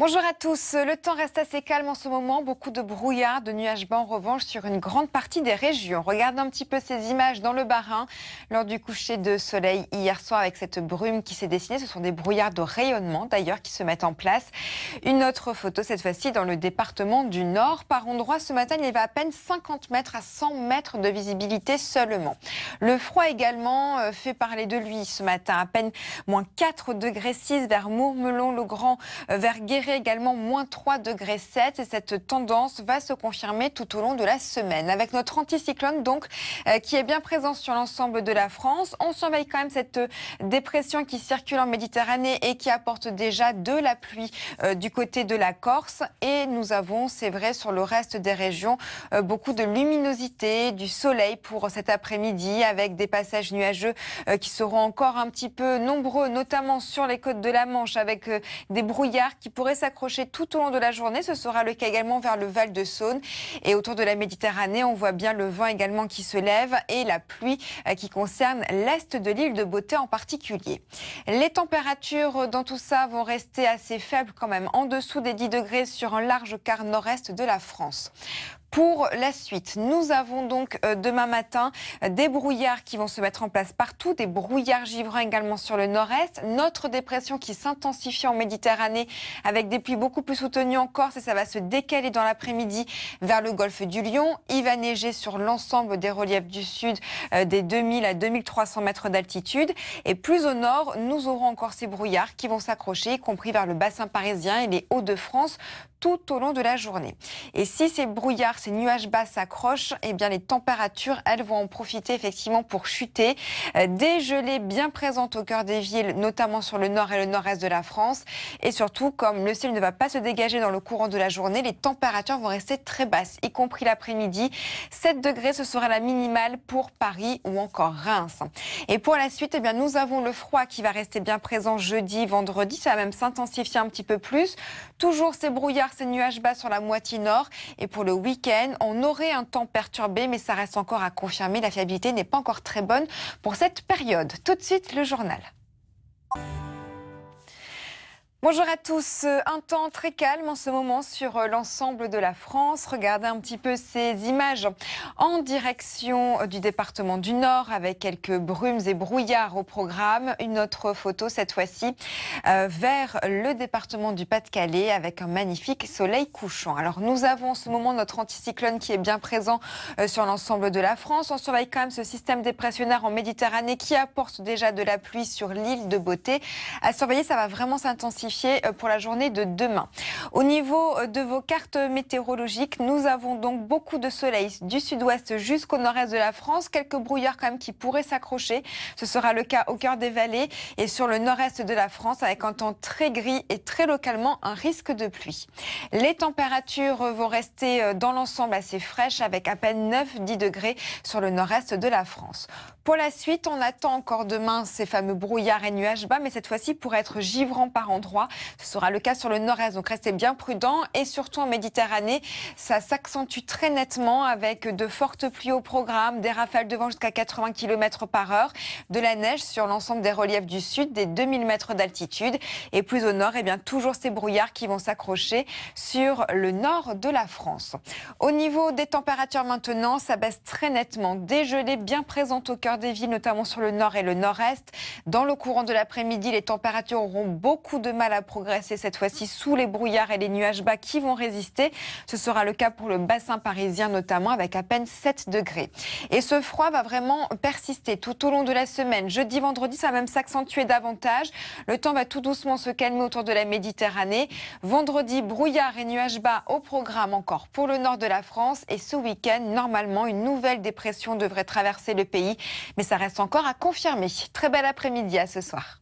Bonjour à tous. Le temps reste assez calme en ce moment. Beaucoup de brouillard, de nuages bas en revanche sur une grande partie des régions. Regarde un petit peu ces images dans le Bas-Rhin Lors du coucher de soleil hier soir avec cette brume qui s'est dessinée, ce sont des brouillards de rayonnement d'ailleurs qui se mettent en place. Une autre photo cette fois-ci dans le département du Nord. Par endroits ce matin, il y avait à peine 50 mètres à 100 mètres de visibilité seulement. Le froid également euh, fait parler de lui ce matin. À peine moins 4 degrés 6 vers Mourmelon, le Grand, euh, vers Guéret également, moins 3 degrés 7. Et cette tendance va se confirmer tout au long de la semaine. Avec notre anticyclone, donc, euh, qui est bien présent sur l'ensemble de la France, on surveille quand même cette euh, dépression qui circule en Méditerranée et qui apporte déjà de la pluie euh, du côté de la Corse. Et nous avons, c'est vrai, sur le reste des régions, beaucoup de luminosité, du soleil pour cet après-midi, avec des passages nuageux qui seront encore un petit peu nombreux, notamment sur les côtes de la Manche, avec des brouillards qui pourraient s'accrocher tout au long de la journée. Ce sera le cas également vers le Val de Saône. Et autour de la Méditerranée, on voit bien le vent également qui se lève et la pluie euh, qui concerne l'est de l'île de Beauté en particulier. Les températures dans tout ça vont rester assez faibles quand même, en dessous des 10 degrés sur un large quart nord-est de la France pour la suite. Nous avons donc euh, demain matin euh, des brouillards qui vont se mettre en place partout, des brouillards givrants également sur le nord-est, notre dépression qui s'intensifie en Méditerranée avec des pluies beaucoup plus soutenues en Corse et ça va se décaler dans l'après-midi vers le golfe du Lion. Il va neiger sur l'ensemble des reliefs du sud euh, des 2000 à 2300 mètres d'altitude et plus au nord, nous aurons encore ces brouillards qui vont s'accrocher, y compris vers le bassin parisien et les Hauts-de-France tout au long de la journée. Et si ces brouillards, ces nuages bas s'accrochent, eh bien les températures, elles vont en profiter effectivement pour chuter. Euh, des gelées bien présentes au cœur des villes, notamment sur le nord et le nord-est de la France. Et surtout, comme le ciel ne va pas se dégager dans le courant de la journée, les températures vont rester très basses, y compris l'après-midi. 7 degrés, ce sera la minimale pour Paris ou encore Reims. Et pour la suite, eh bien, nous avons le froid qui va rester bien présent jeudi, vendredi. Ça va même s'intensifier un petit peu plus. Toujours ces brouillards ces nuages bas sur la moitié nord. Et pour le week-end, on aurait un temps perturbé, mais ça reste encore à confirmer. La fiabilité n'est pas encore très bonne pour cette période. Tout de suite, le journal. Bonjour à tous. Euh, un temps très calme en ce moment sur euh, l'ensemble de la France. Regardez un petit peu ces images en direction euh, du département du Nord avec quelques brumes et brouillards au programme. Une autre photo cette fois-ci vers le département du Pas-de-Calais avec un magnifique soleil couchant. Alors nous avons en ce moment notre anticyclone qui est bien présent sur l'ensemble de la France. On surveille quand même ce système dépressionnaire en Méditerranée qui apporte déjà de la pluie sur l'île de Beauté. À surveiller, ça va vraiment s'intensifier euh, pour la journée de demain. Au niveau euh, de vos cartes météorologiques, nous avons donc beaucoup de soleil du sud-ouest jusqu'au nord-est de la France, quelques brouillards quand même qui pourraient s'accrocher. Ce sera le cas au cœur des vallées et sur le nord-est de la France avec un temps très gris et très localement un risque de pluie. Les températures vont rester euh, dans l'ensemble assez fraîches avec à peine 9-10 degrés sur le nord-est de la France. Pour la suite, on attend encore demain ces fameux brouillards et nuages bas, mais cette fois-ci pour être givrant par endroits ce sera le cas sur le nord-est, donc restez bien prudents. Et surtout en Méditerranée, ça s'accentue très nettement avec de fortes pluies au programme, des rafales de vent jusqu'à 80 km par heure, de la neige sur l'ensemble des reliefs du sud, des 2000 mètres d'altitude. Et plus au nord, eh bien, toujours ces brouillards qui vont s'accrocher sur le nord de la France. Au niveau des températures maintenant, ça baisse très nettement. Des bien présente au cœur des villes, notamment sur le nord et le nord-est. Dans le courant de l'après-midi, les températures auront beaucoup de mal à progresser cette fois-ci sous les brouillards et les nuages bas qui vont résister. Ce sera le cas pour le bassin parisien notamment avec à peine 7 degrés. Et ce froid va vraiment persister tout au long de la semaine. Jeudi, vendredi, ça va même s'accentuer davantage. Le temps va tout doucement se calmer autour de la Méditerranée. Vendredi, brouillard et nuages bas au programme encore pour le nord de la France. Et ce week-end, normalement, une nouvelle dépression devrait traverser le pays. Mais ça reste encore à confirmer. Très bel après-midi à ce soir.